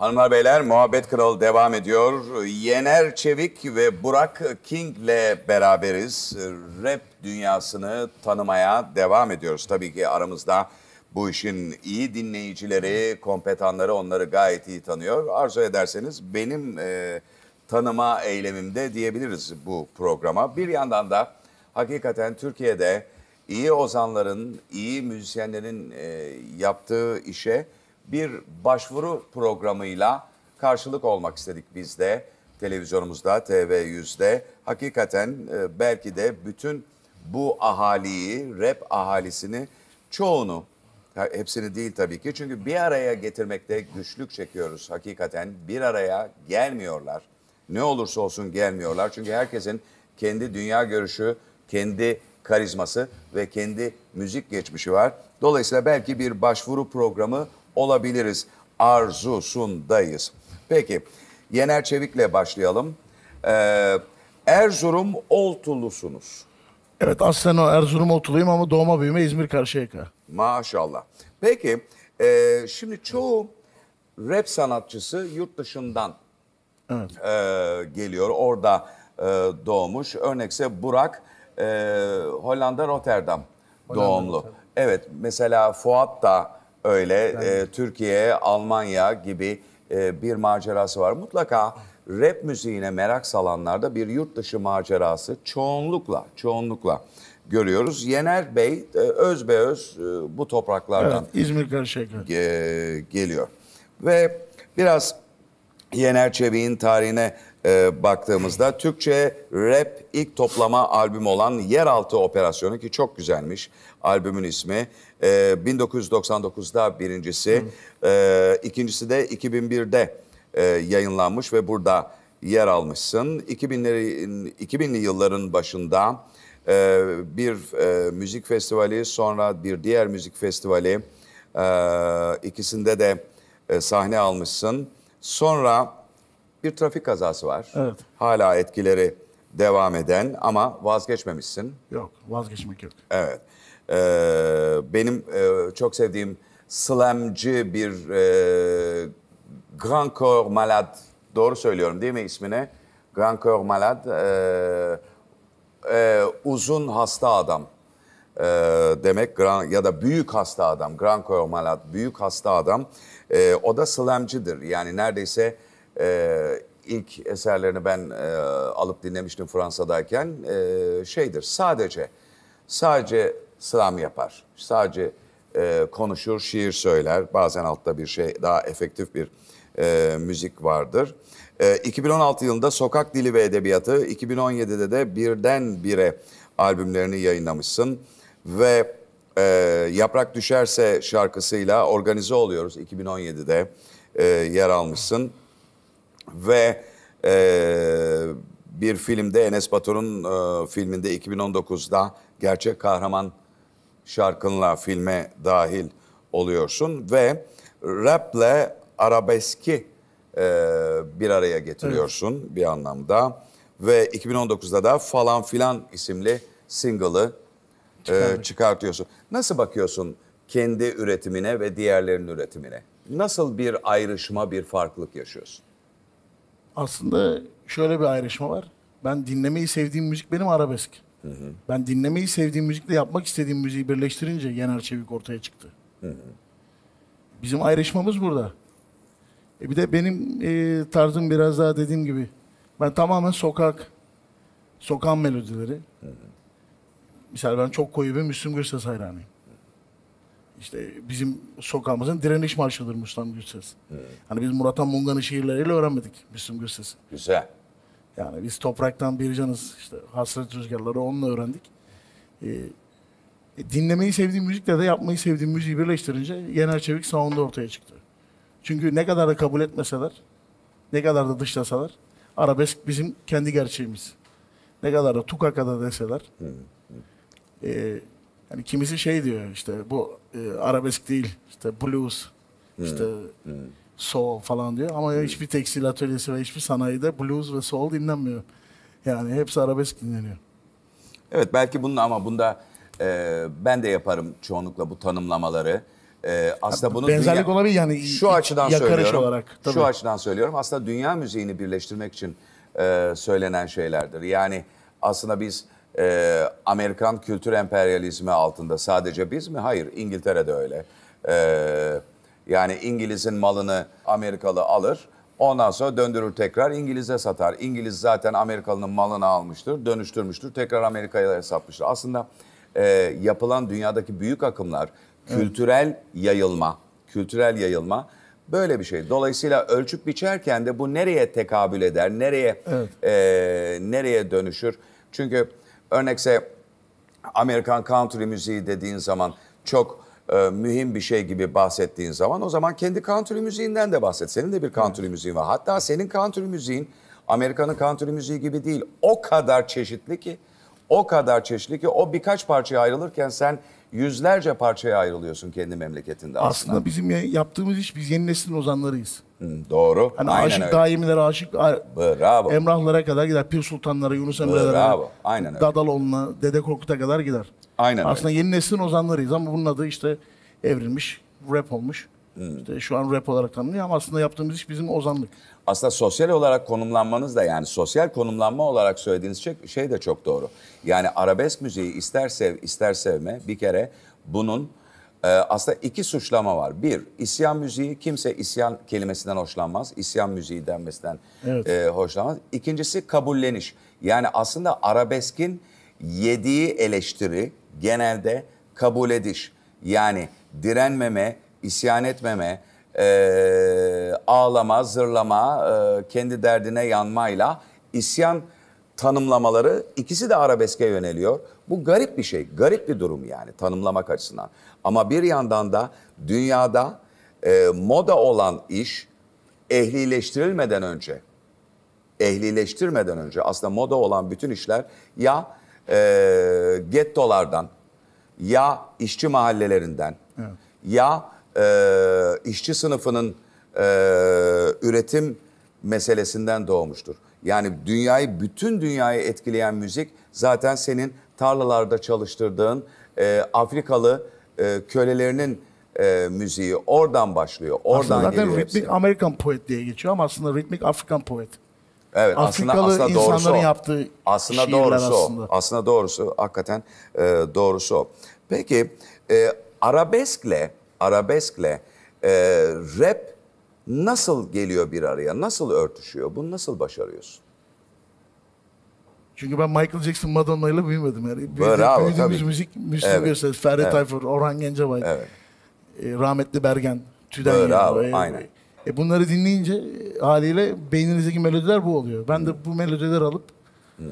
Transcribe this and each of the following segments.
Hanımlar beyler Muhabbet Kralı devam ediyor. Yener Çevik ve Burak King'le beraberiz. Rap dünyasını tanımaya devam ediyoruz. Tabii ki aramızda bu işin iyi dinleyicileri, kompetanları onları gayet iyi tanıyor. Arzu ederseniz benim e, tanıma eylemimde diyebiliriz bu programa. Bir yandan da hakikaten Türkiye'de iyi ozanların, iyi müzisyenlerin e, yaptığı işe bir başvuru programıyla karşılık olmak istedik biz de televizyonumuzda TV100'de. Hakikaten e, belki de bütün bu ahaliyi, rap ahalisini çoğunu, hepsini değil tabii ki çünkü bir araya getirmekte güçlük çekiyoruz hakikaten. Bir araya gelmiyorlar. Ne olursa olsun gelmiyorlar. Çünkü herkesin kendi dünya görüşü, kendi karizması ve kendi müzik geçmişi var. Dolayısıyla belki bir başvuru programı olabiliriz arzusundayız. Peki Yener Çevik'le başlayalım. Ee, Erzurum Oltulusunuz. Evet aslında o Erzurum Oltuluyum ama doğma büyüme İzmir Karşıyaka. Maşallah. Peki e, şimdi çoğu rap sanatçısı yurt dışından evet. e, geliyor. Orada e, doğmuş. Örnekse Burak e, Hollanda Rotterdam Hollanda, doğumlu. Rotterdam. Evet mesela Fuat da öyle. E, Türkiye, Almanya gibi e, bir macerası var. Mutlaka rap müziğine merak salanlarda bir yurt dışı macerası çoğunlukla, çoğunlukla görüyoruz. Yener Bey özbeöz e, bu topraklardan evet, İzmir Karşıyaka ge geliyor. Ve biraz Yener Çevik'in tarihine e, baktığımızda Türkçe rap ilk toplama albüm olan Yeraltı Operasyonu ki çok güzelmiş albümün ismi. E, ee, 1999'da birincisi, e, ikincisi de 2001'de e, yayınlanmış ve burada yer almışsın. 2000'lerin 2000'li yılların başında e, bir e, müzik festivali, sonra bir diğer müzik festivali, e, ikisinde de e, sahne almışsın. Sonra bir trafik kazası var. Evet. Hala etkileri devam eden ama vazgeçmemişsin. Yok, vazgeçmek yok. Evet. Ee, benim e, çok sevdiğim slamcı bir e, Grand Corps Malade. Doğru söylüyorum değil mi ismini? Grand Corps Malade. E, e, uzun hasta adam e, demek grand, ya da büyük hasta adam. Grand Corps Malade büyük hasta adam. E, o da slamcıdır. Yani neredeyse e, ilk eserlerini ben e, alıp dinlemiştim Fransa'dayken. E, şeydir sadece sadece sıram yapar. Sadece e, konuşur, şiir söyler. Bazen altta bir şey daha efektif bir e, müzik vardır. E, 2016 yılında Sokak Dili ve Edebiyatı, 2017'de de Birden Bire albümlerini yayınlamışsın. Ve e, Yaprak Düşerse şarkısıyla organize oluyoruz 2017'de e, yer almışsın. Ve e, bir filmde Enes Batur'un e, filminde 2019'da gerçek kahraman şarkınla filme dahil oluyorsun ve raple arabeski e, bir araya getiriyorsun evet. bir anlamda. Ve 2019'da da Falan Filan isimli single'ı e, çıkartıyorsun. Nasıl bakıyorsun kendi üretimine ve diğerlerinin üretimine? Nasıl bir ayrışma, bir farklılık yaşıyorsun? Aslında şöyle bir ayrışma var. Ben dinlemeyi sevdiğim müzik benim arabesk. Hı hı. Ben dinlemeyi sevdiğim müzikle yapmak istediğim müziği birleştirince Yener Çevik ortaya çıktı. Hı hı. Bizim ayrışmamız burada. E bir de benim e, tarzım biraz daha dediğim gibi. Ben tamamen sokak, sokan melodileri. Hı Mesela ben çok koyu bir Müslüm Gürses hayranıyım. İşte bizim sokağımızın direniş marşıdır Müslüm Gürses. Hı. Hani biz Murat Mungan'ın şiirleriyle öğrenmedik Müslüm Gürses'i. Güzel. Yani biz topraktan bir canız. İşte hasret rüzgarları onunla öğrendik. Ee, e, dinlemeyi sevdiğim müzikle de yapmayı sevdiğim müziği birleştirince genel Çevik sound'u ortaya çıktı. Çünkü ne kadar da kabul etmeseler, ne kadar da dışlasalar, arabesk bizim kendi gerçeğimiz. Ne kadar da tukakada deseler. E, yani kimisi şey diyor işte bu e, arabesk değil, işte blues, işte evet, soul falan diyor. Ama hmm. hiçbir tekstil atölyesi ve hiçbir sanayide blues ve soul dinlenmiyor. Yani hepsi arabesk dinleniyor. Evet belki bunda ama bunda e, ben de yaparım çoğunlukla bu tanımlamaları. E, aslında bunun benzerlik dünya, olabilir yani şu açıdan söylüyorum. Olarak, Şu açıdan söylüyorum. Aslında dünya müziğini birleştirmek için e, söylenen şeylerdir. Yani aslında biz e, Amerikan kültür emperyalizmi altında sadece biz mi? Hayır, İngiltere de öyle. Eee yani İngiliz'in malını Amerikalı alır. Ondan sonra döndürür tekrar İngiliz'e satar. İngiliz zaten Amerikalı'nın malını almıştır, dönüştürmüştür, tekrar Amerika'ya satmıştır. Aslında e, yapılan dünyadaki büyük akımlar kültürel yayılma, kültürel yayılma böyle bir şey. Dolayısıyla ölçüp biçerken de bu nereye tekabül eder, nereye evet. e, nereye dönüşür? Çünkü örnekse Amerikan country müziği dediğin zaman çok e, mühim bir şey gibi bahsettiğin zaman o zaman kendi country müziğinden de bahset. Senin de bir country evet. müziğin var. Hatta senin country müziğin Amerika'nın country müziği gibi değil. O kadar çeşitli ki o kadar çeşitli ki o birkaç parçaya ayrılırken sen yüzlerce parçaya ayrılıyorsun kendi memleketinde aslında. Aslında bizim yaptığımız iş biz yeni neslin ozanlarıyız. doğru. Hani Aynen aşık öyle. daimilere, aşık Bravo. Emrahlara kadar gider. Pir Sultanlara, Yunus Emre'lere, Bravo. Aynen öyle. Dadaloğlu'na, Dede Korkut'a kadar gider. Aynen Aslında öyle. yeni neslin ozanlarıyız ama bunun adı işte evrilmiş, rap olmuş. Hmm. İşte şu an rap olarak tanınıyor ama aslında yaptığımız iş bizim ozanlık. Aslında sosyal olarak konumlanmanız da yani sosyal konumlanma olarak söylediğiniz şey, şey de çok doğru. Yani arabesk müziği ister sev ister sevme bir kere bunun e, aslında iki suçlama var. Bir, isyan müziği kimse isyan kelimesinden hoşlanmaz. İsyan müziği denmesinden evet. e, hoşlanmaz. İkincisi kabulleniş. Yani aslında arabeskin yediği eleştiri genelde kabul ediş. Yani direnmeme, isyan etmeme, e, ağlama, zırlama, e, kendi derdine yanmayla isyan tanımlamaları ikisi de arabeske yöneliyor. Bu garip bir şey, garip bir durum yani tanımlamak açısından. Ama bir yandan da dünyada e, moda olan iş ehlileştirilmeden önce, ehlileştirmeden önce aslında moda olan bütün işler ya e, gettolardan ya işçi mahallelerinden evet. ya e, işçi sınıfının e, üretim meselesinden doğmuştur. Yani dünyayı bütün dünyayı etkileyen müzik zaten senin tarlalarda çalıştırdığın e, Afrikalı e, kölelerinin e, müziği oradan başlıyor. Oradan aslında zaten ritmik Amerikan poet diye geçiyor ama aslında ritmik Afrikan poet. Evet, Afrikalı aslında, aslında insanların doğrusu o. yaptığı aslında doğrusu aslında. O. Aslında doğrusu hakikaten e, doğrusu o. Peki e, arabeskle arabeskle e, rap nasıl geliyor bir araya? Nasıl örtüşüyor? Bunu nasıl başarıyorsun? Çünkü ben Michael Jackson Madonna ile büyümedim. Yani. Büyüdü, Bravo, büyüdüğümüz tabii. müzik Müslüm evet. Gürses, Ferdi evet. Tayfur, Orhan Gencebay, evet. e, rahmetli Bergen, Tüden Bravo, yani. aynen. E bunları dinleyince e, haliyle beyninizdeki melodiler bu oluyor. Ben de bu melodileri alıp e,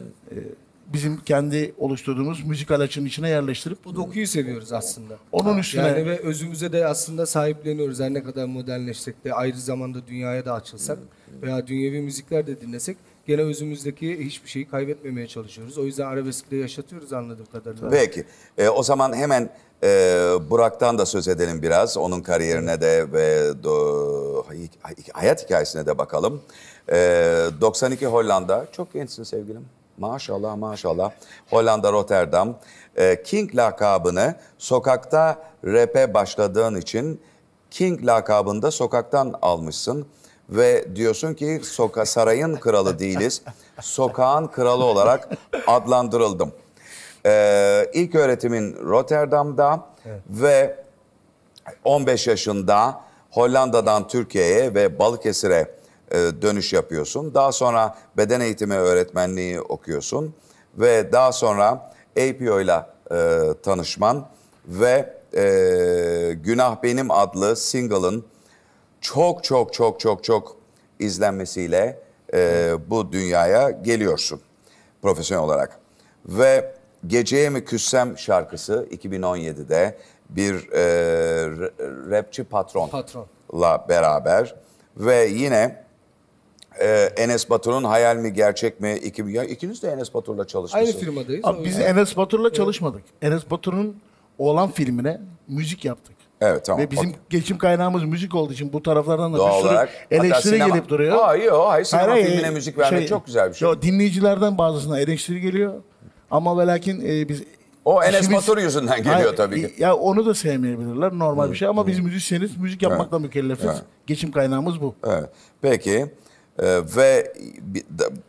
bizim kendi oluşturduğumuz müzik açının içine yerleştirip bu dokuyu seviyoruz aslında. Onun üstüne yani ve özümüze de aslında sahipleniyoruz. Her ne kadar modernleşsek de ayrı zamanda dünyaya da açılsak veya dünyevi müzikler de dinlesek gene özümüzdeki hiçbir şeyi kaybetmemeye çalışıyoruz. O yüzden arabeskle yaşatıyoruz anladığım kadarıyla. Peki, E, o zaman hemen e, Burak'tan da söz edelim biraz. Onun kariyerine de ve do, hayat hikayesine de bakalım. E, 92 Hollanda. Çok gençsin sevgilim. Maşallah maşallah. Hollanda Rotterdam. E, King lakabını sokakta rap'e başladığın için King lakabında sokaktan almışsın ve diyorsun ki soka sarayın kralı değiliz. Sokağın kralı olarak adlandırıldım. Ee, ilk öğretimin Rotterdam'da evet. ve 15 yaşında Hollanda'dan Türkiye'ye ve Balıkesir'e e, dönüş yapıyorsun. Daha sonra beden eğitimi öğretmenliği okuyorsun ve daha sonra APO ile e, tanışman ve e, Günah Benim adlı single'ın çok çok çok çok çok izlenmesiyle e, bu dünyaya geliyorsun profesyonel olarak. Ve Geceye mi küssem şarkısı 2017'de bir e, rapçi patron patronla beraber ve yine e, Enes Batur'un hayal mi gerçek mi? İki, ya ikiniz de Enes Batur'la çalışmışsınız. Aynı firmadayız. Abi, biz Enes Batur'la evet. çalışmadık. Enes Batur'un Oğlan filmine müzik yaptık. Evet tamam. Ve bizim geçim kaynağımız müzik olduğu için bu taraflardan da Doğal bir sürü olarak. eleştiri sinema... gelip duruyor. Aa, yok hayır sinema hayır, filmine müzik vermek şey, çok güzel bir şey. Yo, dinleyicilerden bazısına eleştiri geliyor. Ama ve lakin e, biz... O Enes işimiz... Batur yüzünden geliyor hayır, tabii ki. Ya onu da sevmeyebilirler normal hmm. bir şey ama hmm. biz müzisyeniz müzik yapmakla evet. mükellefiz. Evet. Geçim kaynağımız bu. Evet. Peki ee, ve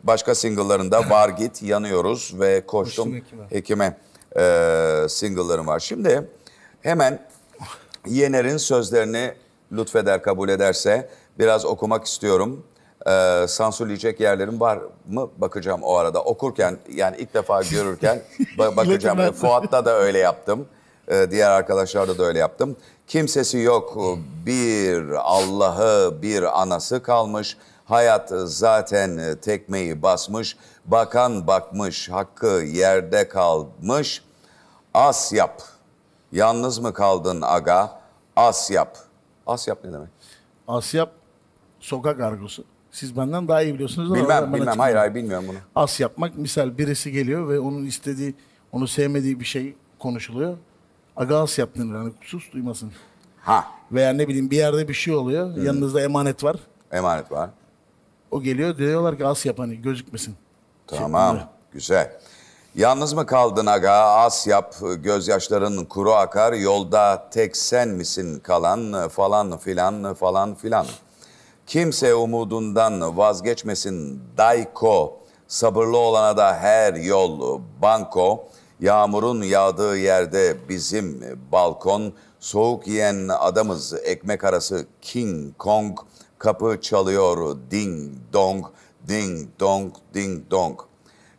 başka single'larında Var Git, Yanıyoruz ve Koştum, Koştum Hekime, hekime e, single'larım var. Şimdi hemen Yener'in sözlerini lütfeder kabul ederse biraz okumak istiyorum. Ee, sansürleyecek yerlerim var mı bakacağım o arada. Okurken yani ilk defa görürken ba bakacağım. Fuat'ta da öyle yaptım. Ee, diğer arkadaşlarda da öyle yaptım. Kimsesi yok bir Allah'ı bir anası kalmış. Hayat zaten tekmeyi basmış. Bakan bakmış hakkı yerde kalmış. As yap Yalnız mı kaldın aga? Asyap. Asyap ne demek? Asyap sokak argosu. Siz benden daha iyi biliyorsunuz. Bilmem, bilmem. Çıkıyorum. Hayır, hayır bilmiyorum bunu. As yapmak misal birisi geliyor ve onun istediği, onu sevmediği bir şey konuşuluyor. Aga as yap denir. yani sus duymasın. Ha. Veya ne bileyim bir yerde bir şey oluyor. Hı. Yanınızda emanet var. Emanet var. O geliyor diyorlar ki as yap hani gözükmesin. Tamam. Şeklinde. Güzel. Yalnız mı kaldın aga? As yap, gözyaşların kuru akar. Yolda tek sen misin kalan falan filan falan filan. Kimse umudundan vazgeçmesin Dayko. Sabırlı olana da her yol banko. Yağmurun yağdığı yerde bizim balkon. Soğuk yiyen adamız ekmek arası King Kong. Kapı çalıyor ding dong, ding dong, ding dong.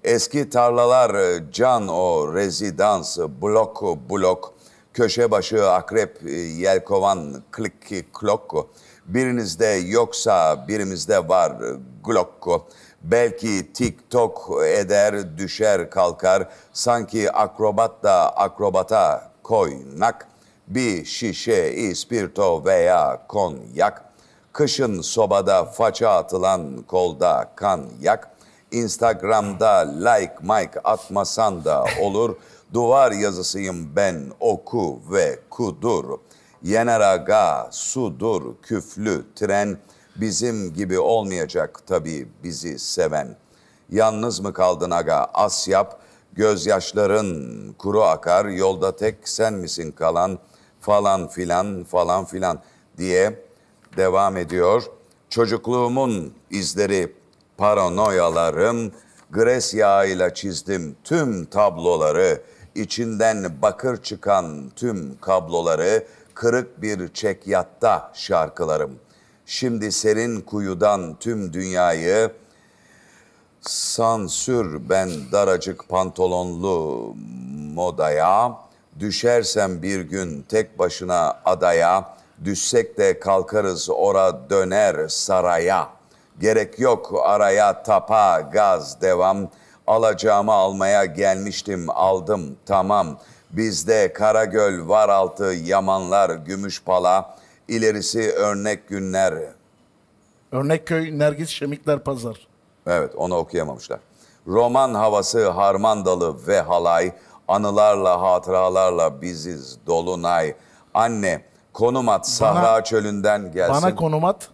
Eski tarlalar e, can o rezidans, blok blok, köşe başı akrep e, yelkovan klik klokko. Birinizde yoksa birimizde var e, glokko. Belki TikTok eder, düşer, kalkar. Sanki akrobat da akrobata koynak. Bir şişe ispirto veya konyak. Kışın sobada faça atılan kolda kan yak. Instagram'da like mike atmasan da olur. Duvar yazısıyım ben oku ve kudur. Yener aga sudur küflü tren. Bizim gibi olmayacak tabii bizi seven. Yalnız mı kaldın aga as yap. Gözyaşların kuru akar. Yolda tek sen misin kalan falan filan falan filan diye devam ediyor. Çocukluğumun izleri paranoyalarım, gres yağıyla çizdim tüm tabloları, içinden bakır çıkan tüm kabloları, kırık bir çek yatta şarkılarım. Şimdi serin kuyudan tüm dünyayı, sansür ben daracık pantolonlu modaya, düşersem bir gün tek başına adaya, düşsek de kalkarız ora döner saraya.'' Gerek yok araya tapa gaz devam. Alacağımı almaya gelmiştim aldım tamam. Bizde Karagöl, Varaltı, Yamanlar, Gümüşpala, ilerisi örnek günler. örnek köy Nergis, Şemikler, Pazar. Evet onu okuyamamışlar. Roman havası, harmandalı ve halay, anılarla, hatıralarla biziz dolunay. Anne konum at, Sahra Çölü'nden gelsin. Bana konum at.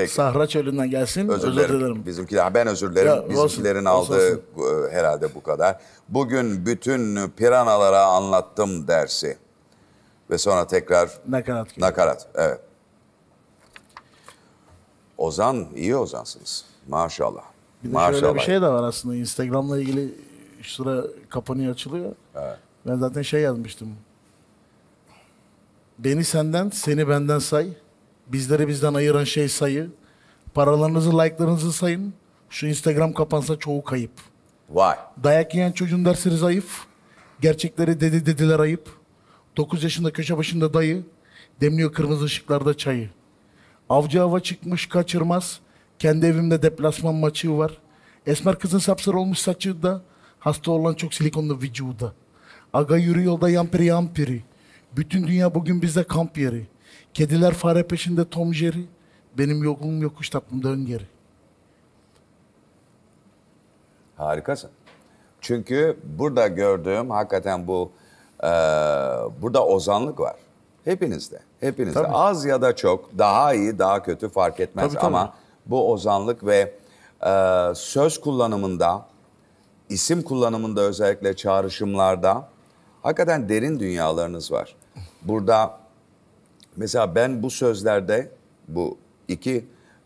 Peki. Sahra Çölü'nden gelsin. Özür, özür dilerim. Bizimkiler, ben özür dilerim. Ya, Bizimkilerin olsun, aldığı olsun. E, herhalde bu kadar. Bugün bütün piranalara anlattım dersi. Ve sonra tekrar... Nakarat. Gibi. Nakarat, evet. Ozan, iyi Ozan'sınız. Maşallah. Bir de Maşallah. şöyle bir şey de var aslında. Instagram'la ilgili sıra kapanıyor, açılıyor. Evet. Ben zaten şey yazmıştım. Beni senden, seni benden say. Bizleri bizden ayıran şey sayı. Paralarınızı, like'larınızı sayın. Şu Instagram kapansa çoğu kayıp. Vay. Dayak yiyen çocuğun dersleri zayıf. Gerçekleri dedi dediler ayıp. 9 yaşında köşe başında dayı. Demliyor kırmızı ışıklarda çayı. Avcı hava çıkmış kaçırmaz. Kendi evimde deplasman maçı var. Esmer kızın sapsarı olmuş saçı da. Hasta olan çok silikonlu vücuda. Aga yürü yolda yampiri yampiri. Bütün dünya bugün bize kamp yeri. Kediler fare peşinde Tom Jerry. Benim yokluğum yokuş tatlım dön geri. Harikasın. Çünkü burada gördüğüm hakikaten bu e, burada ozanlık var. Hepinizde, hepinizde. Tabii. Az ya da çok, daha iyi, daha kötü fark etmez tabii, ama tabii. bu ozanlık ve e, söz kullanımında, isim kullanımında özellikle çağrışımlarda hakikaten derin dünyalarınız var. Burada Mesela ben bu sözlerde bu iki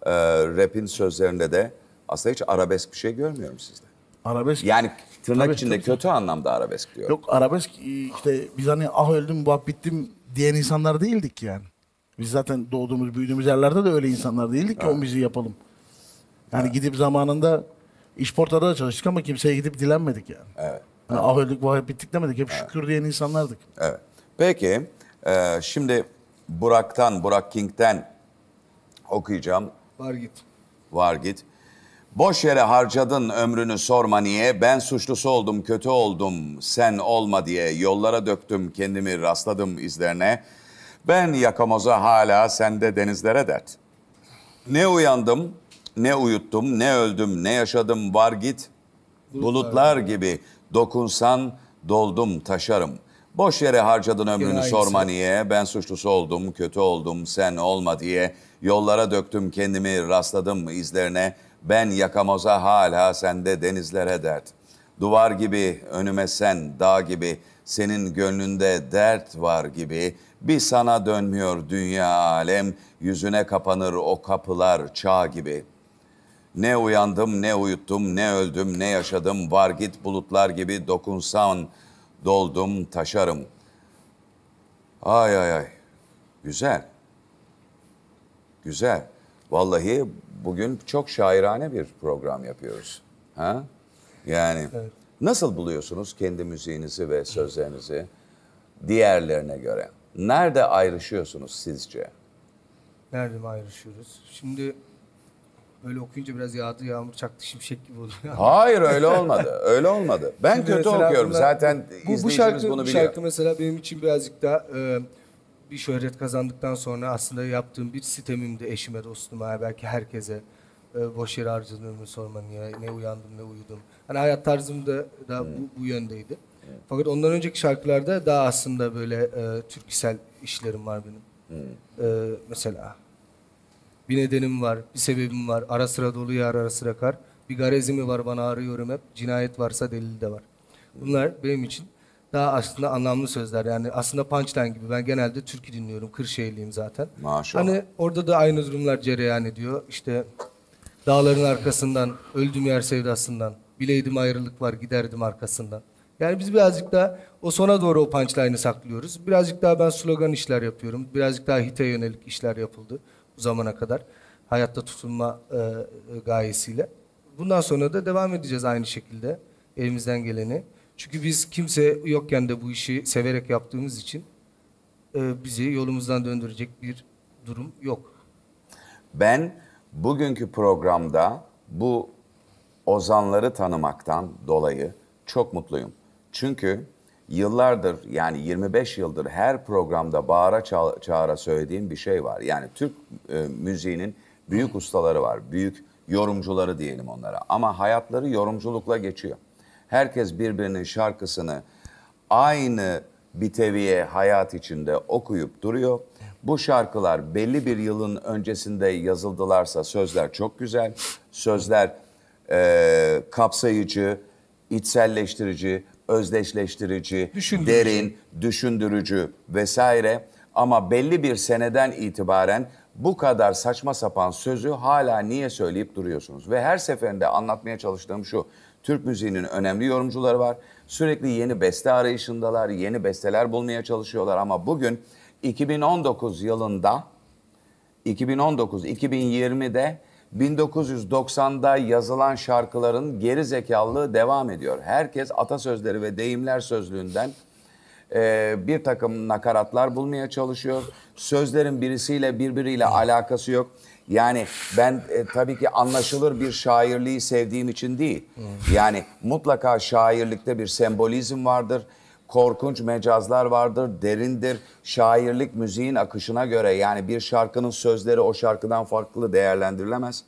e, rap'in sözlerinde de aslında hiç arabesk bir şey görmüyorum sizde. Arabesk yani tırnak tabii, içinde tabii. kötü anlamda arabesk diyor. Yok arabesk e, işte biz hani ah öldüm bah bittim diyen insanlar değildik yani. Biz zaten doğduğumuz büyüdüğümüz yerlerde de öyle insanlar değildik ki evet. o müziği yapalım. Yani evet. gidip zamanında işportada da çalıştık ama kimseye gidip dilenmedik yani. Evet. Yani ah öldük bah bittik demedik. Hep evet. şükür diyen insanlardık. Evet. Peki e, şimdi Burak'tan, Burak King'den okuyacağım. Var git. Var git. Boş yere harcadın ömrünü sorma niye, ben suçlusu oldum, kötü oldum, sen olma diye yollara döktüm kendimi, rastladım izlerine. Ben yakamoza hala sende denizlere dert. Ne uyandım, ne uyuttum, ne öldüm, ne yaşadım, var git. Bulutlar, Bulutlar gibi dokunsan doldum, taşarım.'' Boş yere harcadın ömrünü Kirayesi. sorma niye? Ben suçlusu oldum, kötü oldum, sen olma diye. Yollara döktüm kendimi, rastladım izlerine. Ben yakamoza hala sende denizlere dert. Duvar gibi önüme sen, dağ gibi. Senin gönlünde dert var gibi. Bir sana dönmüyor dünya alem. Yüzüne kapanır o kapılar çağ gibi.'' Ne uyandım, ne uyuttum, ne öldüm, ne yaşadım. Var git bulutlar gibi dokunsan doldum taşarım. Ay ay ay. Güzel. Güzel. Vallahi bugün çok şairane bir program yapıyoruz. Ha? Yani evet. nasıl buluyorsunuz kendi müziğinizi ve sözlerinizi diğerlerine göre? Nerede ayrışıyorsunuz sizce? Nerede ayrışıyoruz? Şimdi Öyle okuyunca biraz yağdı yağmur çaktı şimşek gibi oldu. Hayır öyle olmadı. Öyle olmadı. Ben Şimdi kötü okuyorum. Bunlar, Zaten bu, bu şarkı, bunu biliyor. Bu şarkı mesela benim için birazcık daha e, bir şöhret kazandıktan sonra aslında yaptığım bir sistemimdi eşime, dostuma, belki herkese. E, boş yere harcadığımı sormanın ya. Ne uyandım, ne uyudum. Hani hayat tarzım da, daha hmm. bu, bu yöndeydi. Hmm. Fakat ondan önceki şarkılarda daha aslında böyle e, türkisel işlerim var benim. Hmm. E, mesela bir nedenim var, bir sebebim var. Ara sıra dolu yağar, ara sıra kar. Bir garezimi var, bana arıyorum hep. Cinayet varsa delil de var. Bunlar benim için daha aslında anlamlı sözler. Yani aslında punchline gibi. Ben genelde türkü dinliyorum. Kırşehirliyim zaten. Maşallah. Hani orada da aynı durumlar cereyan ediyor. İşte dağların arkasından, öldüm yer sevdasından, bileydim ayrılık var giderdim arkasından. Yani biz birazcık daha o sona doğru o punchline'ı saklıyoruz. Birazcık daha ben slogan işler yapıyorum. Birazcık daha hite yönelik işler yapıldı zamana kadar hayatta tutunma e, e, gayesiyle. Bundan sonra da devam edeceğiz aynı şekilde elimizden geleni. Çünkü biz kimse yokken de bu işi severek yaptığımız için e, bizi yolumuzdan döndürecek bir durum yok. Ben bugünkü programda bu ozanları tanımaktan dolayı çok mutluyum. Çünkü yıllardır yani 25 yıldır her programda bağıra çağıra söylediğim bir şey var. Yani Türk e, müziğinin büyük ustaları var. Büyük yorumcuları diyelim onlara. Ama hayatları yorumculukla geçiyor. Herkes birbirinin şarkısını aynı biteviye hayat içinde okuyup duruyor. Bu şarkılar belli bir yılın öncesinde yazıldılarsa sözler çok güzel. Sözler e, kapsayıcı, içselleştirici, özdeşleştirici, düşündürücü. derin, düşündürücü vesaire. Ama belli bir seneden itibaren bu kadar saçma sapan sözü hala niye söyleyip duruyorsunuz? Ve her seferinde anlatmaya çalıştığım şu. Türk müziğinin önemli yorumcuları var. Sürekli yeni beste arayışındalar, yeni besteler bulmaya çalışıyorlar ama bugün 2019 yılında 2019 2020'de 1990'da yazılan şarkıların geri zekalığı devam ediyor. Herkes atasözleri ve deyimler sözlüğünden e, bir takım nakaratlar bulmaya çalışıyor. Sözlerin birisiyle birbiriyle alakası yok. Yani ben e, tabii ki anlaşılır bir şairliği sevdiğim için değil. Yani mutlaka şairlikte bir sembolizm vardır korkunç mecazlar vardır, derindir. Şairlik müziğin akışına göre yani bir şarkının sözleri o şarkıdan farklı değerlendirilemez.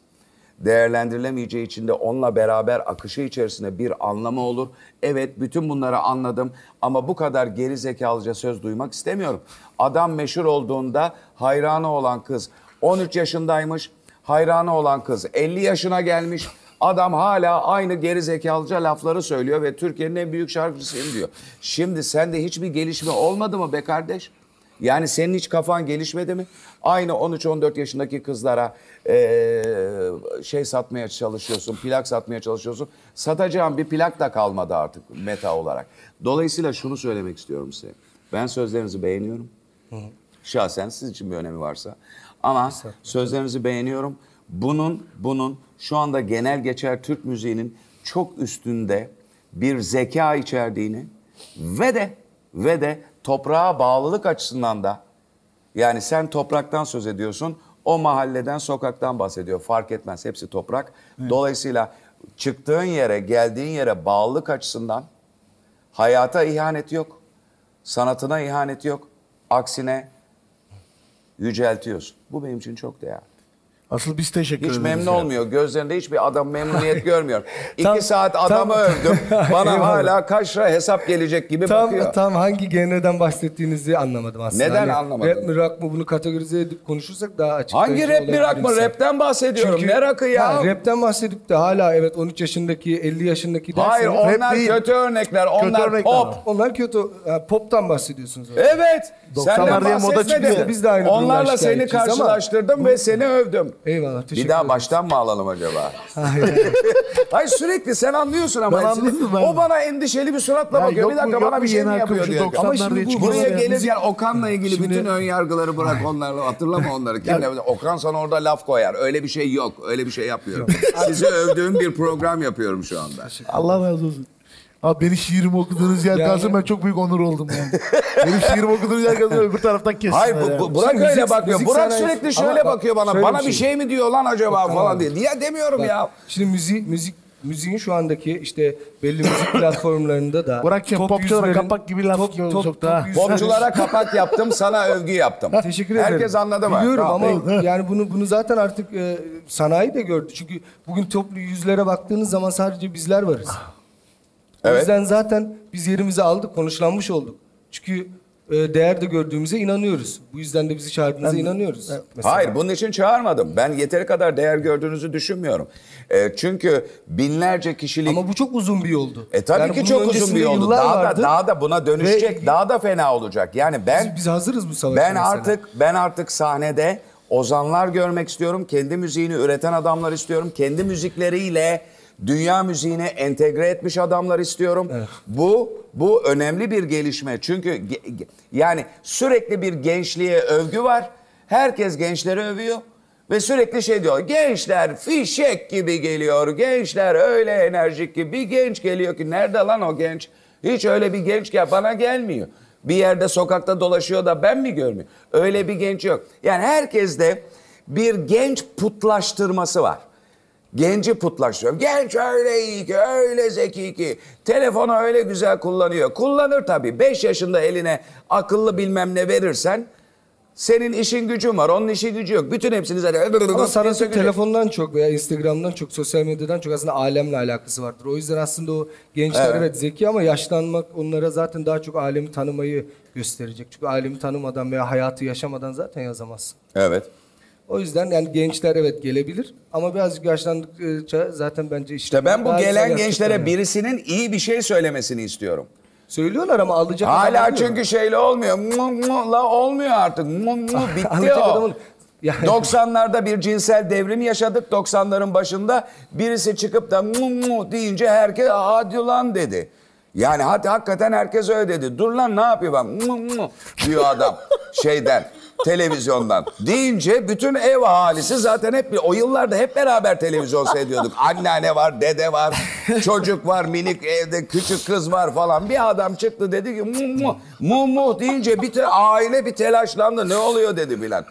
Değerlendirilemeyeceği için de onunla beraber akışı içerisinde bir anlamı olur. Evet bütün bunları anladım ama bu kadar geri zekalıca söz duymak istemiyorum. Adam meşhur olduğunda hayranı olan kız 13 yaşındaymış, hayranı olan kız 50 yaşına gelmiş Adam hala aynı geri zekalıca lafları söylüyor ve Türkiye'nin en büyük şarkıcısıyım diyor. Şimdi sende hiçbir gelişme olmadı mı be kardeş? Yani senin hiç kafan gelişmedi mi? Aynı 13-14 yaşındaki kızlara ee, şey satmaya çalışıyorsun, plak satmaya çalışıyorsun. Satacağım bir plak da kalmadı artık meta olarak. Dolayısıyla şunu söylemek istiyorum size. Ben sözlerinizi beğeniyorum. Şahsen siz için bir önemi varsa. Ama sözlerinizi beğeniyorum. Bunun, bunun şu anda genel geçer Türk müziğinin çok üstünde bir zeka içerdiğini ve de ve de toprağa bağlılık açısından da yani sen topraktan söz ediyorsun, o mahalleden, sokaktan bahsediyor. Fark etmez, hepsi toprak. Evet. Dolayısıyla çıktığın yere, geldiğin yere bağlılık açısından hayata ihanet yok. Sanatına ihanet yok. Aksine yüceltiyorsun. Bu benim için çok değerli. Asıl biz teşekkür hiç ederiz. Hiç memnun yani. olmuyor. Gözlerinde hiçbir adam memnuniyet görmüyor. İki tam, saat adamı tam, övdüm. Bana hala kaç lira hesap gelecek gibi tam, bakıyor. Tam hangi genreden bahsettiğinizi anlamadım aslında. Neden hani anlamadın? Rap mi rock mı bunu kategorize edip konuşursak daha açık. Hangi rap mi rock mı? Rapten bahsediyorum. Çünkü, ne ya? Ha, rapten bahsedip de hala evet 13 yaşındaki 50 yaşındaki dersen. Hayır onlar değil. kötü örnekler. Onlar örnekler pop. Var. Onlar kötü. Yani pop'tan bahsediyorsunuz. Öyle. Evet. 90'larda moda çıktı. Biz de aynı Onlarla seni karşılaştırdım ve seni övdüm. Eyvallah teşekkür Bir daha ederim. baştan mı alalım acaba? Hayır. sürekli sen anlıyorsun ama. Ben hani anladım ben. O bana endişeli bir suratla ya bakıyor. Yok, bir dakika yok, bana bir şey mi yapıyor diyor. Ama şimdi bu, buraya yani. gelir yani Okan'la ilgili şimdi... bütün ön yargıları bırak Ay. onlarla hatırlama onları. Kimle Okan sana orada laf koyar. Öyle bir şey yok. Öyle bir şey yapmıyorum. Size övdüğüm bir program yapıyorum şu anda. Allah razı olsun. Abi beni şiirimi okuduğunuz yer yani... kalsın ben çok büyük onur oldum yani. benim şiirimi okuduğunuz yer kalsın öbür taraftan kesin. Hayır bu, bu, Burak öyle müzik, bakmıyor. Müzik Burak sanayi... sürekli şöyle Ama, bakıyor bana. Bana bir şey. şey mi diyor lan acaba Bak, falan tamam. diye. Diye demiyorum Bak, ya. Şimdi müzik müzik müziğin şu andaki işte belli müzik platformlarında da Burak'cığım popçulara yüzlerin, kapak gibi laf top, top, çok daha. Popçulara kapak yaptım, sana övgü yaptım. Teşekkür ederim. Herkes anladı mı? Biliyorum ama yani bunu bunu zaten artık e, sanayi de gördü. Çünkü bugün toplu yüzlere baktığınız zaman sadece bizler varız. Evet. O yüzden zaten biz yerimizi aldık, konuşlanmış olduk. Çünkü e, değer de gördüğümüze inanıyoruz. Bu yüzden de bizi çağırdığınıza ben, inanıyoruz. Mesela. Hayır bunun için çağırmadım. Ben yeteri kadar değer gördüğünüzü düşünmüyorum. E, çünkü binlerce kişilik... Ama bu çok uzun bir yoldu. E tabii yani ki çok uzun bir yoldu. Daha vardı. da, daha da buna dönüşecek, Ve... daha da fena olacak. Yani ben... Biz, biz hazırız bu savaşa Ben mesela. artık, ben artık sahnede ozanlar görmek istiyorum. Kendi müziğini üreten adamlar istiyorum. Kendi müzikleriyle dünya müziğine entegre etmiş adamlar istiyorum. Evet. Eh. Bu bu önemli bir gelişme. Çünkü yani sürekli bir gençliğe övgü var. Herkes gençleri övüyor ve sürekli şey diyor. Gençler fişek gibi geliyor. Gençler öyle enerjik ki bir genç geliyor ki nerede lan o genç? Hiç öyle bir genç gel bana gelmiyor. Bir yerde sokakta dolaşıyor da ben mi görmüyorum? Öyle bir genç yok. Yani herkeste bir genç putlaştırması var genci putlaştırıyor. Genç öyle iyi ki, öyle zeki ki, telefonu öyle güzel kullanıyor. Kullanır tabii. 5 yaşında eline akıllı bilmem ne verirsen senin işin gücün var, onun işi gücü yok. Bütün hepsini zaten... Ama sanat telefondan çok veya Instagram'dan çok, sosyal medyadan çok aslında alemle alakası vardır. O yüzden aslında o gençler evet, evet zeki ama yaşlanmak onlara zaten daha çok alemi tanımayı gösterecek. Çünkü alemi tanımadan veya hayatı yaşamadan zaten yazamazsın. Evet. O yüzden yani gençler evet gelebilir ama birazcık yaşlandıkça zaten bence işte. ben bu gelen gençlere yani. birisinin iyi bir şey söylemesini istiyorum. Söylüyorlar ama alacak Hala çünkü mu? şeyle olmuyor. la olmuyor artık. mu mu Bitti o. Adamın... Yani... 90'larda bir cinsel devrim yaşadık. 90'ların başında birisi çıkıp da mu mu deyince herkes hadi lan dedi. Yani hadi hakikaten herkes öyle dedi. Dur lan ne yapayım ben mu mu diyor adam şeyden televizyondan. Deyince bütün ev ahalisi zaten hep o yıllarda hep beraber televizyon seyrediyorduk. Anneanne var, dede var, çocuk var, minik evde küçük kız var falan. Bir adam çıktı dedi ki mu mu mu mu deyince bir aile bir telaşlandı. Ne oluyor dedi bilen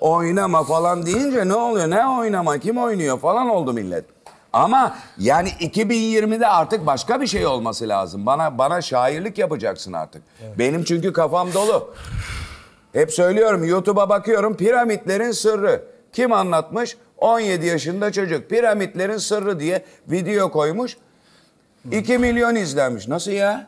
Oynama falan deyince ne oluyor? Ne oynama? Kim oynuyor falan oldu millet. Ama yani 2020'de artık başka bir şey olması lazım. Bana bana şairlik yapacaksın artık. Evet. Benim çünkü kafam dolu. Hep söylüyorum YouTube'a bakıyorum piramitlerin sırrı. Kim anlatmış? 17 yaşında çocuk piramitlerin sırrı diye video koymuş. 2 milyon izlenmiş. Nasıl ya?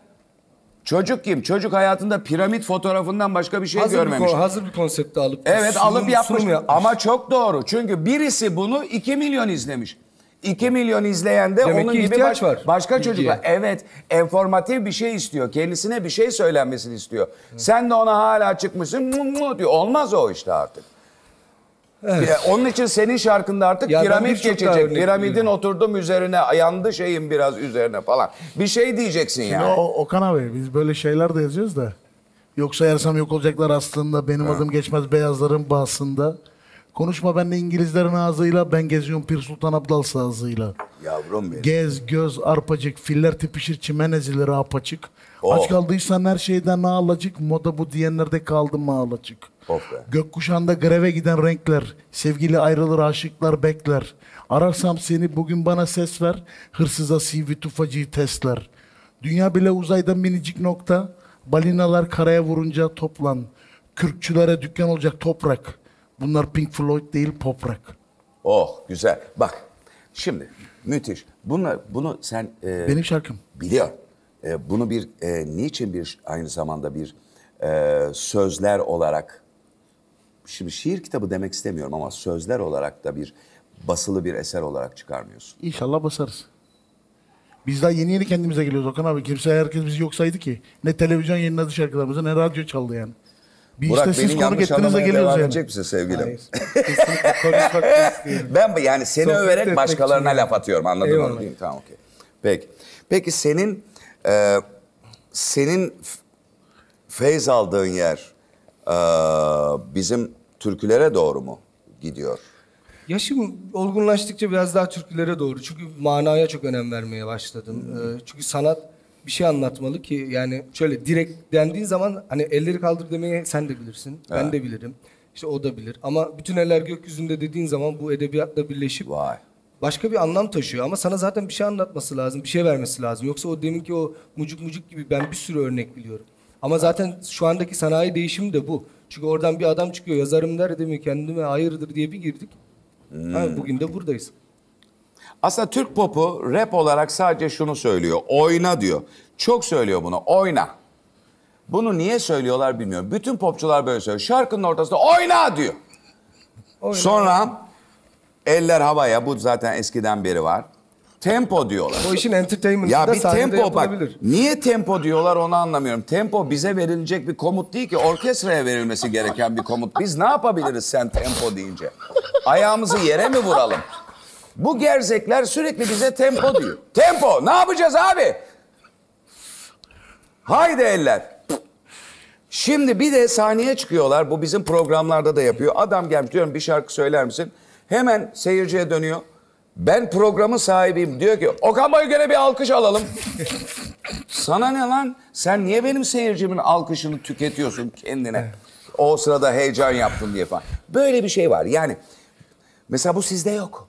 Çocuk kim? Çocuk hayatında piramit fotoğrafından başka bir şey hazır görmemiş. Bir, hazır bir konsepti alıp. Evet sunum, alıp yapmış. yapmış. Ama çok doğru. Çünkü birisi bunu 2 milyon izlemiş. 2 milyon izleyen de Demek onun gibi baş, var. başka çocuklar. Evet, enformatif bir şey istiyor. Kendisine bir şey söylenmesini istiyor. Hı. Sen de ona hala çıkmışsın mu mu diyor. Olmaz o işte artık. Evet. onun için senin şarkında artık ya piramit geçecek. Piramidin biliyorum. oturdum üzerine, ayandı şeyin biraz üzerine falan. Bir şey diyeceksin Şimdi yani. O, Okan abi biz böyle şeyler de yazıyoruz da. Yoksa yersem yok olacaklar aslında. Benim ha. adım geçmez beyazların bahsında. Konuşma ben de İngilizlerin ağzıyla, ben geziyorum Pir Sultan Abdal ağzıyla. Yavrum benim. Gez, göz, arpacık, filler tipişir, çimen ezilir apaçık. Oh. Aç kaldıysan her şeyden ağlacık, moda bu diyenlerde kaldım mı ağlacık. Oh be. Gökkuşağında greve giden renkler, sevgili ayrılır aşıklar bekler. Ararsam seni bugün bana ses ver, hırsıza CV tufacıyı testler. Dünya bile uzayda minicik nokta, balinalar karaya vurunca toplan. Kürkçülere dükkan olacak toprak. Bunlar Pink Floyd değil pop rock. Oh güzel. Bak şimdi müthiş. Bunlar bunu sen e, benim şarkım. Biliyor. E, bunu bir e, niçin bir aynı zamanda bir e, sözler olarak şimdi şiir kitabı demek istemiyorum ama sözler olarak da bir basılı bir eser olarak çıkarmıyorsun. İnşallah basarız. Biz daha yeni yeni kendimize geliyoruz Okan abi. Kimse herkes bizi yoksaydı ki. Ne televizyon yayınladı şarkılarımızı ne radyo çaldı yani. Bir Burak işte siz konuk ettiğinizde geliyoruz yani. edecek misin sevgilim? Hayır. Ben yani seni Sohbet överek başkalarına için. laf atıyorum anladın mı Tamam okey. Peki. Peki senin e, senin feyz aldığın yer e, bizim türkülere doğru mu gidiyor? Yaşım olgunlaştıkça biraz daha türkülere doğru. Çünkü manaya çok önem vermeye başladım. Hmm. E, çünkü sanat bir şey anlatmalı ki yani şöyle direkt dendiğin zaman hani elleri kaldır demeye sen de bilirsin. Ben de bilirim. İşte o da bilir. Ama bütün eller gökyüzünde dediğin zaman bu edebiyatla birleşip Vay. başka bir anlam taşıyor. Ama sana zaten bir şey anlatması lazım, bir şey vermesi lazım. Yoksa o deminki o mucuk mucuk gibi ben bir sürü örnek biliyorum. Ama zaten şu andaki sanayi değişimi de bu. Çünkü oradan bir adam çıkıyor yazarım der demiyor kendime ayırdır diye bir girdik. Hmm. Ha, bugün de buradayız. Aslında Türk popu rap olarak sadece şunu söylüyor. Oyna diyor. Çok söylüyor bunu. Oyna. Bunu niye söylüyorlar bilmiyorum. Bütün popçular böyle söylüyor. Şarkının ortasında oyna diyor. Oyna. Sonra eller havaya. Bu zaten eskiden beri var. Tempo diyorlar. O işin entertainment'ı da bir tempo bak. Niye tempo diyorlar onu anlamıyorum. Tempo bize verilecek bir komut değil ki. Orkestraya verilmesi gereken bir komut. Biz ne yapabiliriz sen tempo deyince? Ayağımızı yere mi vuralım? Bu gerzekler sürekli bize tempo diyor. tempo. Ne yapacağız abi? Haydi eller. Şimdi bir de sahneye çıkıyorlar. Bu bizim programlarda da yapıyor. Adam gelmiş diyorum bir şarkı söyler misin? Hemen seyirciye dönüyor. Ben programın sahibiyim. Diyor ki Okan Bayülgen'e bir alkış alalım. Sana ne lan? Sen niye benim seyircimin alkışını tüketiyorsun kendine? O sırada heyecan yaptım diye falan. Böyle bir şey var. Yani mesela bu sizde yok.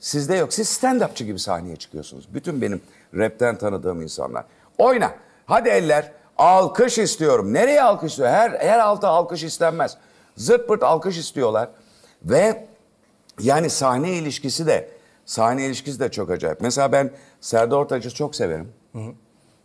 Sizde yok. Siz stand-upçı gibi sahneye çıkıyorsunuz. Bütün benim rapten tanıdığım insanlar. Oyna. Hadi eller. Alkış istiyorum. Nereye alkış istiyor? Her, her alta alkış istenmez. Zırt pırt alkış istiyorlar. Ve yani sahne ilişkisi de sahne ilişkisi de çok acayip. Mesela ben Serdar Ortaç'ı çok severim. Hı hı.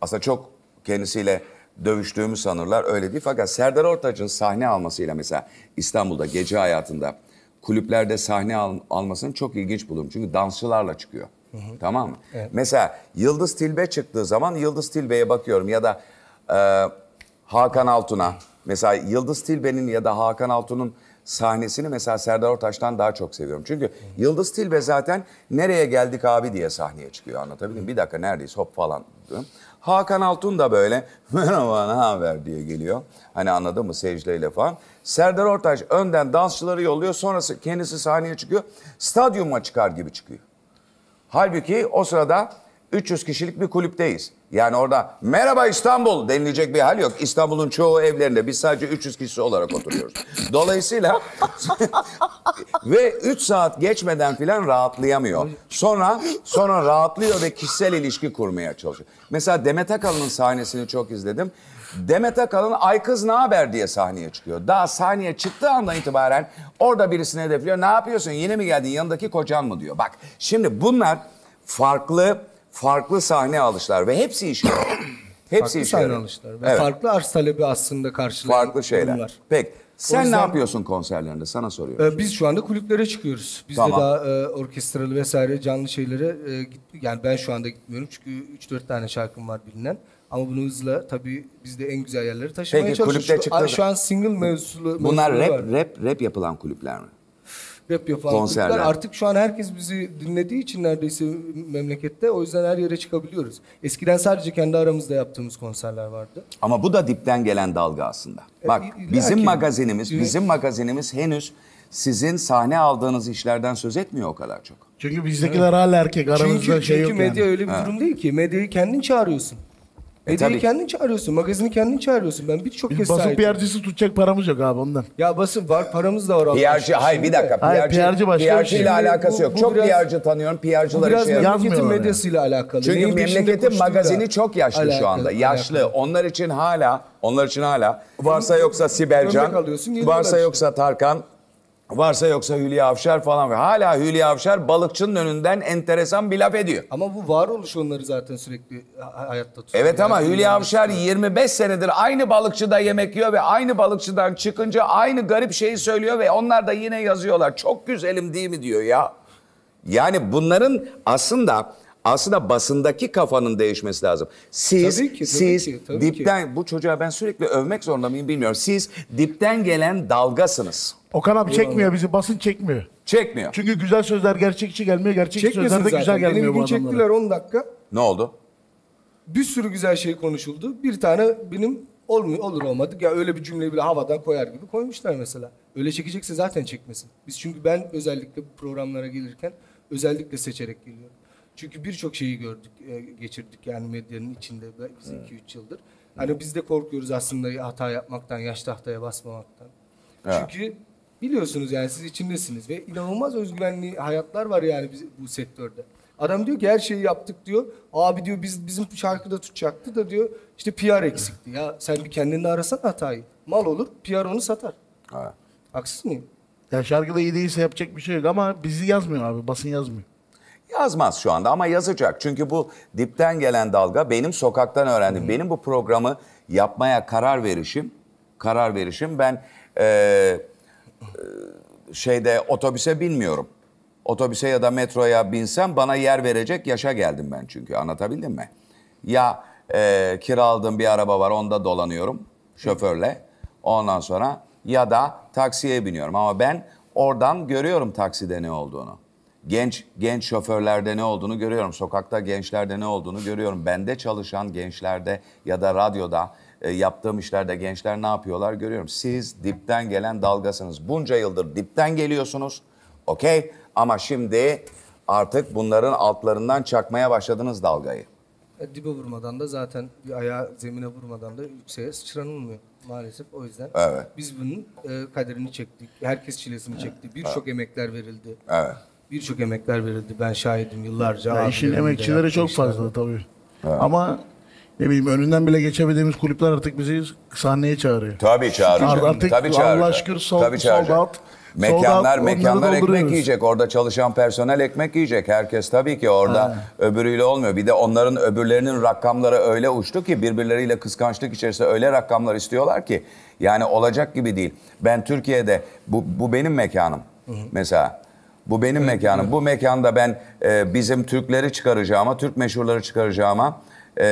Aslında çok kendisiyle dövüştüğümü sanırlar öyle değil. Fakat Serdar Ortaç'ın sahne almasıyla mesela İstanbul'da gece hayatında kulüplerde sahne al, almasını çok ilginç bulurum. Çünkü dansçılarla çıkıyor. Hı hı. Tamam mı? Evet. Mesela Yıldız Tilbe çıktığı zaman Yıldız Tilbe'ye bakıyorum ya da e, Hakan Altun'a. Mesela Yıldız Tilbe'nin ya da Hakan Altun'un sahnesini mesela Serdar Ortaç'tan daha çok seviyorum. Çünkü Yıldız Tilbe zaten nereye geldik abi diye sahneye çıkıyor anlatabildim. Bir dakika neredeyiz hop falan diyorum. Hakan Altun da böyle merhaba ne haber diye geliyor. Hani anladın mı Secde ile falan. Serdar Ortaç önden dansçıları yolluyor. Sonrası kendisi sahneye çıkıyor. Stadyuma çıkar gibi çıkıyor. Halbuki o sırada 300 kişilik bir kulüpteyiz. Yani orada merhaba İstanbul denilecek bir hal yok. İstanbul'un çoğu evlerinde biz sadece 300 kişi olarak oturuyoruz. Dolayısıyla ve 3 saat geçmeden filan rahatlayamıyor. Sonra sonra rahatlıyor ve kişisel ilişki kurmaya çalışıyor. Mesela Demet Akalın'ın sahnesini çok izledim. Demet Akalın ay kız ne haber diye sahneye çıkıyor. Daha sahneye çıktığı andan itibaren orada birisini hedefliyor. Ne yapıyorsun yine mi geldin yanındaki kocan mı diyor. Bak şimdi bunlar farklı farklı sahne alışlar ve hepsi işe Hepsi farklı işe sahne alışlar ve evet. farklı arz talebi aslında karşılayan Farklı şeyler. Durumlar. Peki. Sen yüzden, ne yapıyorsun konserlerinde? Sana soruyorum. E, biz şu anda kulüplere çıkıyoruz. Biz tamam. de daha e, orkestralı vesaire canlı şeylere e, git, yani ben şu anda gitmiyorum çünkü 3-4 tane şarkım var bilinen. Ama bunu hızla tabii biz de en güzel yerlere taşımaya çalışıyoruz. Peki kulüpte şu, çıktı. Şu an single mevzulu Bunlar mevzulu rap, var. rap, rap yapılan kulüpler mi? rap yapan Konserler. gruplar. Artık şu an herkes bizi dinlediği için neredeyse memlekette o yüzden her yere çıkabiliyoruz. Eskiden sadece kendi aramızda yaptığımız konserler vardı. Ama bu da dipten gelen dalga aslında. E, Bak e, bizim ki, magazinimiz, e, bizim magazinimiz henüz sizin sahne aldığınız işlerden söz etmiyor o kadar çok. Çünkü bizdekiler evet. hala erkek aramızda çünkü, şey çünkü yok Çünkü medya yani. öyle bir ha. durum değil ki. Medyayı kendin çağırıyorsun. Medyayı e tabii. kendin çağırıyorsun, magazini kendin çağırıyorsun. Ben birçok kez Biz basın sahip- PR'cisi tutacak paramız yok abi ondan. Ya basın var, paramız da var. Allah hayır bir Şimdi dakika. Hayır, PRC başka bir şey. ile alakası yok. bu çok biraz- PRC tanıyorum. Bu PR'cılar işe yarıyor. memleketin Yazmıyorlar medyasıyla alakalı. Çünkü Neyin memleketin koştuğuyla magazini çok yaşlı şu anda. Yaşlı. alakalı. Onlar için hala, onlar için hala varsa yoksa Sibelcan, varsa yoksa Tarkan, Varsa yoksa Hülya Avşar falan ve hala Hülya Avşar balıkçının önünden enteresan bir laf ediyor. Ama bu varoluş onları zaten sürekli hayatta tutuyor. Evet ama yani Hülya Avşar 25 senedir aynı balıkçıda yemek yiyor ve aynı balıkçıdan çıkınca aynı garip şeyi söylüyor ve onlar da yine yazıyorlar. Çok güzelim değil mi diyor ya. Yani bunların aslında aslında basındaki kafanın değişmesi lazım. Siz tabii ki, tabii siz ki, tabii dipten ki. bu çocuğa ben sürekli övmek zorunda mıyım bilmiyorum. Siz dipten gelen dalgasınız. Okan abi çekmiyor bizi. Basın çekmiyor. Çekmiyor. Çünkü güzel sözler gerçekçi gelmiyor. Gerçekçi sözler de güzel gelmiyor Benim bu adamlara. çektiler 10 dakika. Ne oldu? Bir sürü güzel şey konuşuldu. Bir tane benim olmuyor, olur olmadı. Ya öyle bir cümleyi bile havadan koyar gibi koymuşlar mesela. Öyle çekecekse zaten çekmesin. Biz çünkü ben özellikle bu programlara gelirken özellikle seçerek geliyorum. Çünkü birçok şeyi gördük, e, geçirdik yani medyanın içinde biz 2-3 evet. yıldır. Hani biz de korkuyoruz aslında hata yapmaktan, yaş tahtaya basmamaktan. Evet. Çünkü biliyorsunuz yani siz içindesiniz ve inanılmaz özgüvenli hayatlar var yani biz, bu sektörde. Adam diyor ki her şeyi yaptık diyor. Abi diyor biz bizim şarkıda tutacaktı da diyor işte PR eksikti. Ya sen bir kendini arasan hatayı. Mal olur PR onu satar. Ha. Haksız mıyım? Ya şarkıda iyi değilse yapacak bir şey yok ama bizi yazmıyor abi basın yazmıyor. Yazmaz şu anda ama yazacak. Çünkü bu dipten gelen dalga benim sokaktan öğrendim. Hmm. Benim bu programı yapmaya karar verişim, karar verişim ben e, e, şeyde otobüse binmiyorum. Otobüse ya da metroya binsem bana yer verecek yaşa geldim ben çünkü anlatabildim mi? Ya e, kiraldığım bir araba var onda dolanıyorum şoförle. Ondan sonra ya da taksiye biniyorum ama ben oradan görüyorum takside ne olduğunu genç genç şoförlerde ne olduğunu görüyorum. Sokakta gençlerde ne olduğunu görüyorum. Bende çalışan gençlerde ya da radyoda e, yaptığım işlerde gençler ne yapıyorlar görüyorum. Siz dipten gelen dalgasınız. Bunca yıldır dipten geliyorsunuz. Okey ama şimdi artık bunların altlarından çakmaya başladınız dalgayı. E, dibe vurmadan da zaten bir ayağı zemine vurmadan da yükseğe sıçranılmıyor maalesef o yüzden. Evet. Biz bunun e, kaderini çektik. Herkes çilesini çekti. Birçok evet. emekler verildi. Evet birçok emekler verildi. Ben şahidim yıllarca. Yani işin emekçilere çok işler. fazla tabii. Ha. Ama ne bileyim önünden bile geçemediğimiz kulüpler artık bizi sahneye çağırıyor. Tabii çağırıyor. Artık tabii çağıracak. Allah şükür sol, sold out. Mekanlar, mekanlar ekmek yiyecek. Orada çalışan personel ekmek yiyecek. Herkes tabii ki orada ha. öbürüyle olmuyor. Bir de onların öbürlerinin rakamları öyle uçtu ki birbirleriyle kıskançlık içerisinde öyle rakamlar istiyorlar ki. Yani olacak gibi değil. Ben Türkiye'de, bu, bu benim mekanım. Hı hı. Mesela bu benim evet, mekanım. Evet. Bu mekanda ben e, bizim Türkleri çıkaracağıma, Türk meşhurları çıkaracağıma e,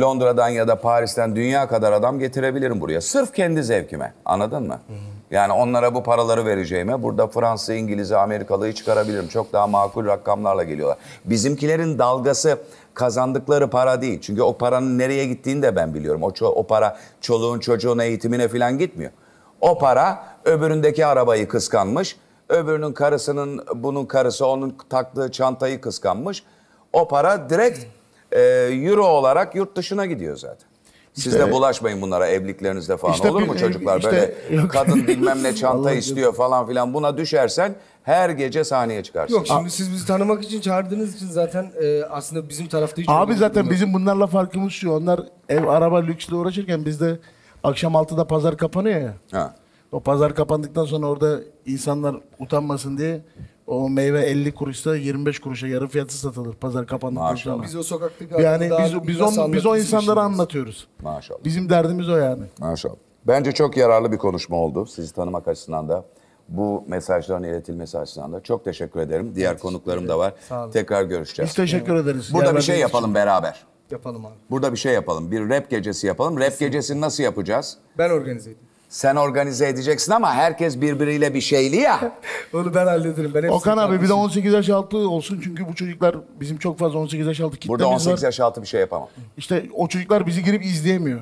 Londra'dan ya da Paris'ten dünya kadar adam getirebilirim buraya. Sırf kendi zevkime. Anladın mı? Hı hı. Yani onlara bu paraları vereceğime burada Fransız, İngiliz, Amerikalıyı çıkarabilirim. Çok daha makul rakamlarla geliyorlar. Bizimkilerin dalgası kazandıkları para değil. Çünkü o paranın nereye gittiğini de ben biliyorum. O, ço- o para çoluğun çocuğun eğitimine falan gitmiyor. O para öbüründeki arabayı kıskanmış Öbürünün karısının, bunun karısı onun taktığı çantayı kıskanmış. O para direkt e, euro olarak yurt dışına gidiyor zaten. Siz işte, de bulaşmayın bunlara evliliklerinizde falan işte, olur mu çocuklar işte, böyle kadın bilmem ne çanta istiyor falan filan buna düşersen her gece sahneye çıkarsın. Yok şimdi A siz bizi tanımak için çağırdığınız için zaten e, aslında bizim tarafta hiç... Abi zaten bunlar. bizim bunlarla farkımız şu onlar ev araba lüksle uğraşırken biz de akşam 6'da pazar kapanıyor ya. Ha. O pazar kapandıktan sonra orada insanlar utanmasın diye o meyve 50 kuruşta 25 kuruşa yarı fiyatı satılır pazar kapandıktan sonra. Biz o sokaktaki yani biz biz on, biz o insanlara anlatıyoruz. Maşallah. Bizim derdimiz o yani. Maşallah. Bence çok yararlı bir konuşma oldu. Sizi tanımak açısından da bu mesajların iletilmesi açısından da çok teşekkür ederim. Diğer teşekkür konuklarım da var. Sağ olun. Tekrar görüşeceğiz. Biz teşekkür ederiz. Burada bir şey yapalım için. beraber. Yapalım abi. Burada bir şey yapalım. Bir rap gecesi yapalım. Rap Kesinlikle. gecesini nasıl yapacağız? Ben organize edeyim. Sen organize edeceksin ama herkes birbiriyle bir şeyli ya. Onu ben hallederim. Ben Okan abi bir de 18 yaş altı olsun çünkü bu çocuklar bizim çok fazla 18 yaş altı kitlemiz Burada 18 yaş altı bir şey yapamam. İşte o çocuklar bizi girip izleyemiyor.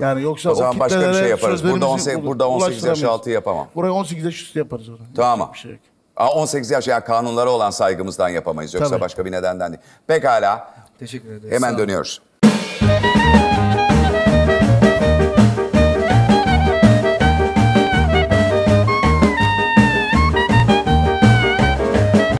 Yani yoksa o, zaman başka bir şey yaparız. Burada 18, burada 18 yaş altı yapamam. Buraya 18 yaş üstü yaparız. Orada. Tamam. Bir şey yok. 18 yaş ya kanunlara olan saygımızdan yapamayız. Yoksa Tabii. başka bir nedenden değil. Pekala. Teşekkür ederiz. Hemen dönüyoruz.